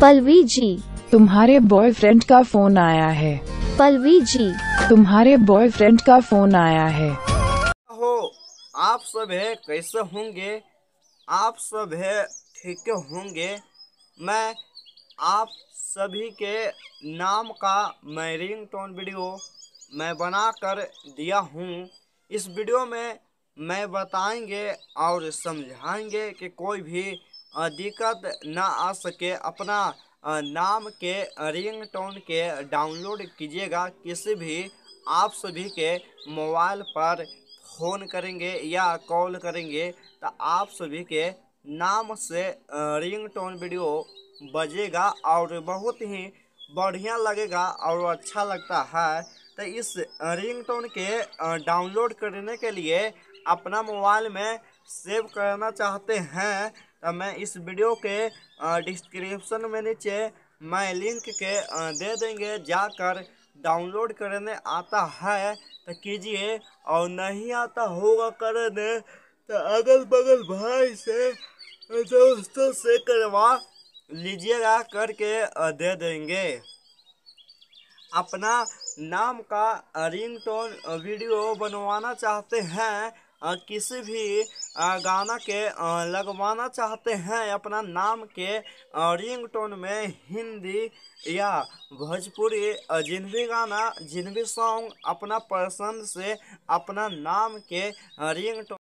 पलवी जी तुम्हारे बॉयफ्रेंड का फोन आया है पलवी जी तुम्हारे बॉयफ्रेंड का फोन आया है हो आप सब है कैसे होंगे आप सब है ठीक होंगे मैं आप सभी के नाम का मैं रिंग टोन वीडियो मैं बना कर दिया हूँ इस वीडियो में मैं बताएंगे और समझाएंगे कि कोई भी दिक्कत ना आ सके अपना नाम के रिंग टोन के डाउनलोड कीजिएगा किसी भी आप सभी के मोबाइल पर फ़ोन करेंगे या कॉल करेंगे तो आप सभी के नाम से रिंग टोन वीडियो बजेगा और बहुत ही बढ़िया लगेगा और अच्छा लगता है तो इस रिंग टोन के डाउनलोड करने के लिए अपना मोबाइल में सेव करना चाहते हैं तो मैं इस वीडियो के डिस्क्रिप्शन में नीचे मैं लिंक के दे देंगे जाकर डाउनलोड करने आता है तो कीजिए और नहीं आता होगा करने तो अगल बगल भाई से दोस्तों से करवा लीजिएगा करके दे देंगे अपना नाम का रिंगटोन वीडियो बनवाना चाहते हैं किसी भी गाना के लगवाना चाहते हैं अपना नाम के रिंग टोन में हिंदी या भोजपुरी जिन भी गाना जिन भी सॉन्ग अपना पसंद से अपना नाम के रिंग टोन